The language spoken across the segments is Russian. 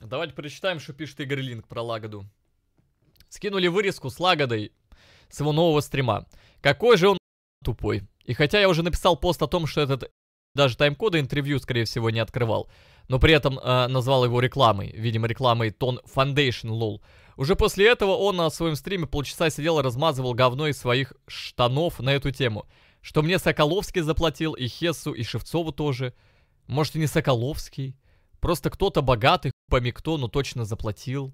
Давайте прочитаем, что пишет Игорь Линк про Лагоду. Скинули вырезку с Лагодой с его нового стрима. Какой же он тупой. И хотя я уже написал пост о том, что этот даже тайм-кода интервью, скорее всего, не открывал, но при этом э, назвал его рекламой, видимо, рекламой Тон Foundation Лол. Уже после этого он на своем стриме полчаса сидел и размазывал говно из своих штанов на эту тему. Что мне Соколовский заплатил, и Хессу, и Шевцову тоже. Может, и не Соколовский? Просто кто-то богатый, пами кто, но точно заплатил.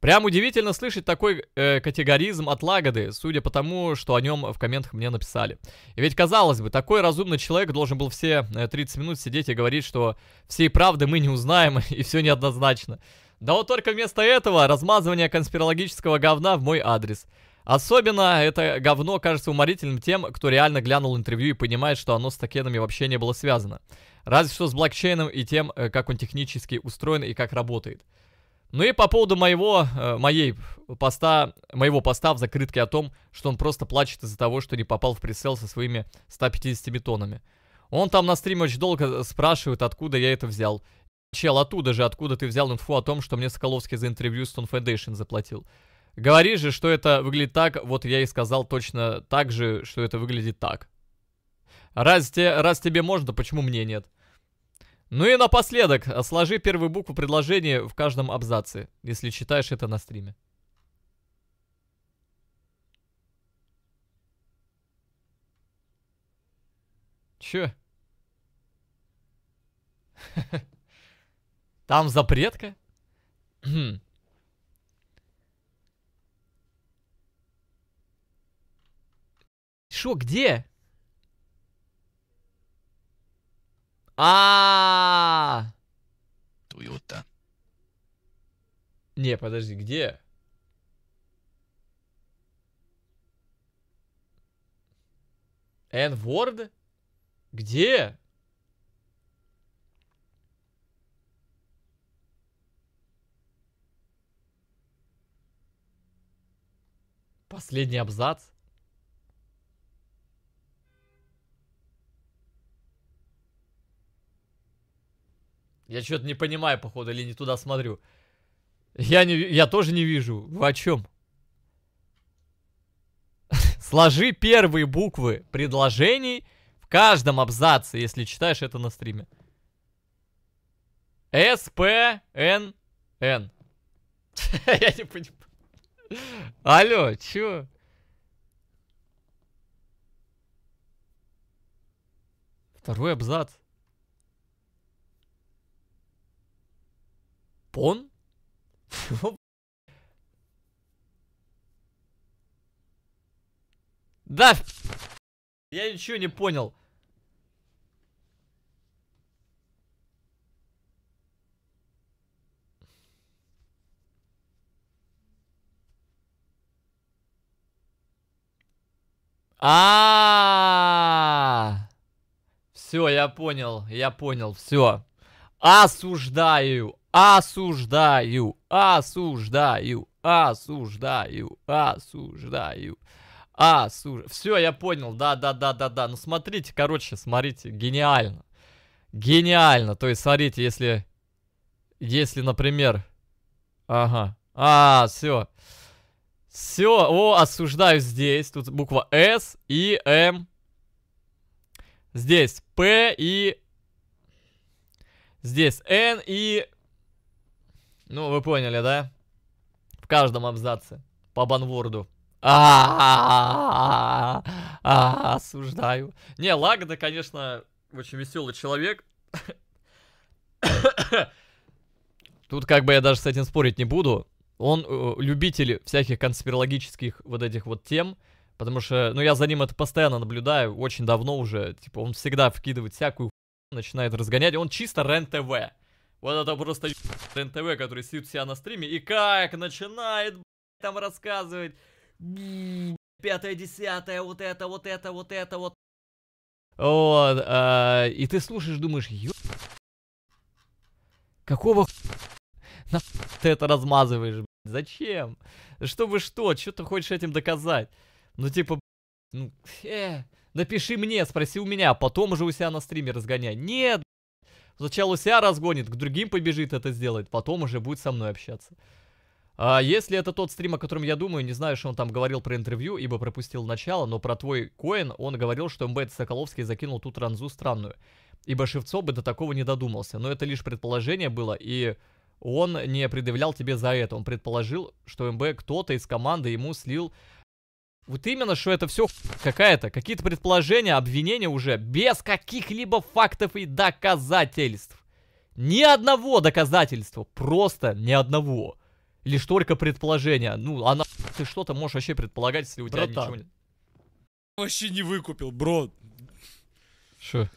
Прям удивительно слышать такой э, категоризм от Лагоды, судя по тому, что о нем в комментах мне написали. И ведь, казалось бы, такой разумный человек должен был все 30 э, минут сидеть и говорить, что всей правды мы не узнаем и все неоднозначно. Да вот только вместо этого размазывание конспирологического говна в мой адрес – Особенно это говно кажется уморительным тем, кто реально глянул интервью и понимает, что оно с токенами вообще не было связано. Разве что с блокчейном и тем, э, как он технически устроен и как работает. Ну и по поводу моего, э, моей поста, моего поста в закрытке о том, что он просто плачет из-за того, что не попал в прицел со своими 150 тоннами. Он там на стриме очень долго э, спрашивает, откуда я это взял. Чел, оттуда же, откуда ты взял инфу о том, что мне Соколовский за интервью с Stone Foundation заплатил. Говори же, что это выглядит так, вот я и сказал точно так же, что это выглядит так. Раз, те, раз тебе можно, почему мне нет? Ну и напоследок, сложи первую букву предложения в каждом абзаце, если читаешь это на стриме. Чё? Там запретка? Хм. Шо, где? А. Туйота. Не, подожди, где? Энворд? Где? Последний абзац? Я что-то не понимаю, походу, или не туда смотрю. Я, не, я тоже не вижу. Вы о чем? Сложи первые буквы предложений в каждом абзаце, если читаешь это на стриме. С, П, Н, Н. Я не понимаю. Алло, чё? Второй абзац. Пон? Да! Я ничего не понял. А, -а, -а, -а. все, я понял, я понял, все. Осуждаю, осуждаю, осуждаю, осуждаю, осуждаю. А, слушай, все, я понял, да-да-да-да-да. Ну, смотрите, короче, смотрите, гениально. Гениально, то есть, смотрите, если, если, например, ага, а, все, все, о, осуждаю здесь, тут буква С и М, здесь П и Здесь N и... Ну, вы поняли, да? В каждом абзаце. По банворду. А, а, а осуждаю. Не, Лагда, конечно, очень веселый человек. Тут как бы я даже с этим спорить не буду. Он э, любитель всяких конспирологических вот этих вот тем, потому что, ну, я за ним это постоянно наблюдаю, очень давно уже, типа, он всегда вкидывает всякую начинает разгонять. Он чисто РЕН-ТВ. Вот это просто РЕН-ТВ, который сидит себя на стриме. И как начинает там рассказывать. Пятое, десятое, вот это, вот это, вот это, вот. Вот. А, и ты слушаешь, думаешь, ё... Какого на ты это размазываешь, блядь? Зачем? Чтобы что? Что ты хочешь этим доказать? Ну, типа, ну, э, напиши мне, спроси у меня, а потом уже у себя на стриме разгоняй. Нет! Сначала у себя разгонит, к другим побежит это сделать, потом уже будет со мной общаться. А если это тот стрим, о котором я думаю, не знаю, что он там говорил про интервью, ибо пропустил начало, но про твой коин он говорил, что МБТ Соколовский закинул ту транзу странную. Ибо Шевцов бы до такого не додумался, но это лишь предположение было, и он не предъявлял тебе за это. Он предположил, что МБ кто-то из команды ему слил вот именно, что это все какая-то, какие-то предположения, обвинения уже без каких-либо фактов и доказательств. Ни одного доказательства, просто ни одного. Лишь только предположения. Ну, она... А ты что-то можешь вообще предполагать, если у тебя ничего нет? Вообще не выкупил, бро. Что?